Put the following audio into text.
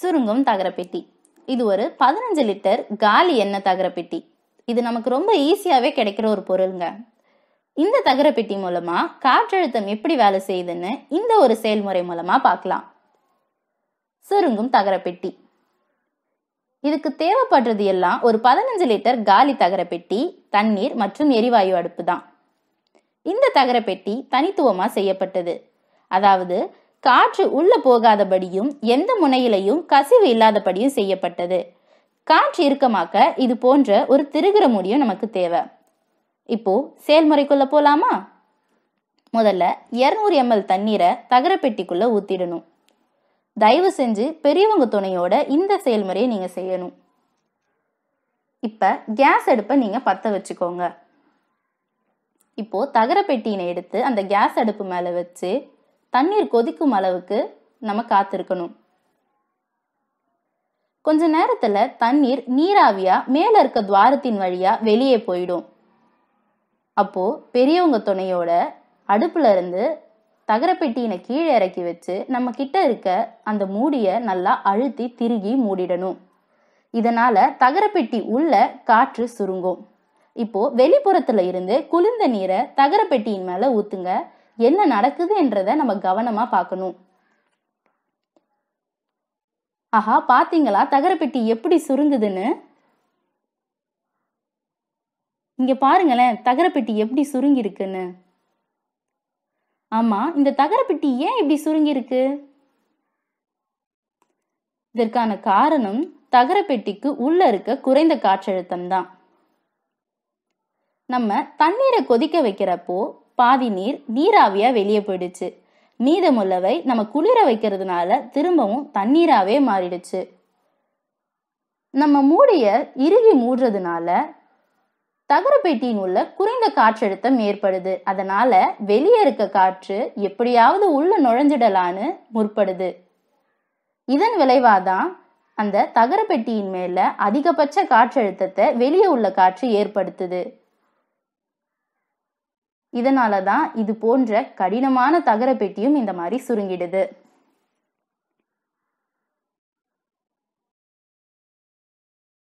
சுருங்கும் தகரப்பெட்டி இது ஒரு பதினஞ்சு லிட்டர் காலி எண்ணெய் தகரப்பெட்டி இது நமக்கு ரொம்ப ஈஸியாகவே கிடைக்கிற ஒரு பொருளுங்க இந்த தகரப்பெட்டி மூலமாக காற்றழுத்தம் எப்படி வேலை செய்யுதுன்னு இந்த ஒரு செயல்முறை மூலமாக பார்க்கலாம் சுருங்கும் தகரப்பெட்டி இதுக்கு தேவைப்படுறது எல்லாம் ஒரு பதினஞ்சு லிட்டர் காலி தகரப்பெட்டி தண்ணீர் மற்றும் எரிவாயு அடுப்பு தான் இந்த தகரப்பெட்டி தனித்துவமாக செய்யப்பட்டது அதாவது காற்று உள்ள போகாதபடியும் எந்த முனையிலையும் கசிவு இல்லாதபடியும் செய்யப்பட்டது காற்று இறுக்கமாக்க இது போன்ற ஒரு திருகிற முடியும் நமக்கு தேவை இப்போ செயல்முறைக்குள்ள போலாமா முதல்ல இரநூறு எம்எல் தண்ணீரை தகர பெட்டிக்குள்ள ஊத்திடணும் தயவு செஞ்சு பெரியவங்க துணையோட இந்த செயல்முறையை நீங்க செய்யணும் இப்ப கேஸ் அடுப்பை நீங்க பத்த வச்சுக்கோங்க இப்போ தகர பெட்டியினை எடுத்து அந்த கேஸ் அடுப்பு மேல வச்சு தண்ணீர் கொதிக்கும் அளவுக்கு நம்ம காத்திருக்கணும் கொஞ்ச நேரத்துல தண்ணீர் நீராவியா மேல இருக்க துவாரத்தின் வழியா வெளியே போயிடும் அப்போ பெரியவங்க துணையோட அடுப்புல இருந்து தகரப்பெட்டியினை கீழே இறக்கி வச்சு நம்ம கிட்ட இருக்க அந்த மூடிய நல்லா அழுத்தி திருகி மூடிடணும் இதனால தகரப்பெட்டி உள்ள காற்று சுருங்கும் இப்போ வெளிப்புறத்துல இருந்து குளிர்ந்த நீரை தகரப்பெட்டியின் மேல ஊத்துங்க என்ன நடக்குது என்றத நம்ம கவனமாக பார்க்கணும் ஆஹா பார்த்தீங்களா தகரப்பெட்டி எப்படி சுருங்குதுன்னு இங்கே பாருங்களேன் தகரப்பெட்டி எப்படி சுருங்கி இருக்குன்னு ஆமாம் இந்த தகரப்பெட்டி ஏன் இப்படி சுருங்கி இருக்கு இதற்கான காரணம் தகரப்பெட்டிக்கு உள்ள இருக்க குறைந்த காற்றழுத்தம் தான் நம்ம தண்ணீரை கொதிக்க வைக்கிறப்போ பாதி நீர் நீராவியாக வெளியே போயிடுச்சு மீதமுள்ளவை நம்ம குளிர வைக்கிறதுனால திரும்பவும் தண்ணீராகவே மாறிடுச்சு நம்ம மூடிய இறுகி மூடுறதுனால தகர உள்ள குறைந்த காற்றழுத்தம் ஏற்படுது அதனால வெளியே இருக்க காற்று எப்படியாவது உள்ள நுழைஞ்சிடலான்னு முற்படுது இதன் விளைவாதான் அந்த தகர பெட்டியின் மேல அதிகபட்ச காற்றழுத்தத்தை வெளியே உள்ள காற்று ஏற்படுத்துது இதனால தான் இது போன்ற கடினமான தகர பெட்டியும் இந்த மாதிரி சுருங்கிடுது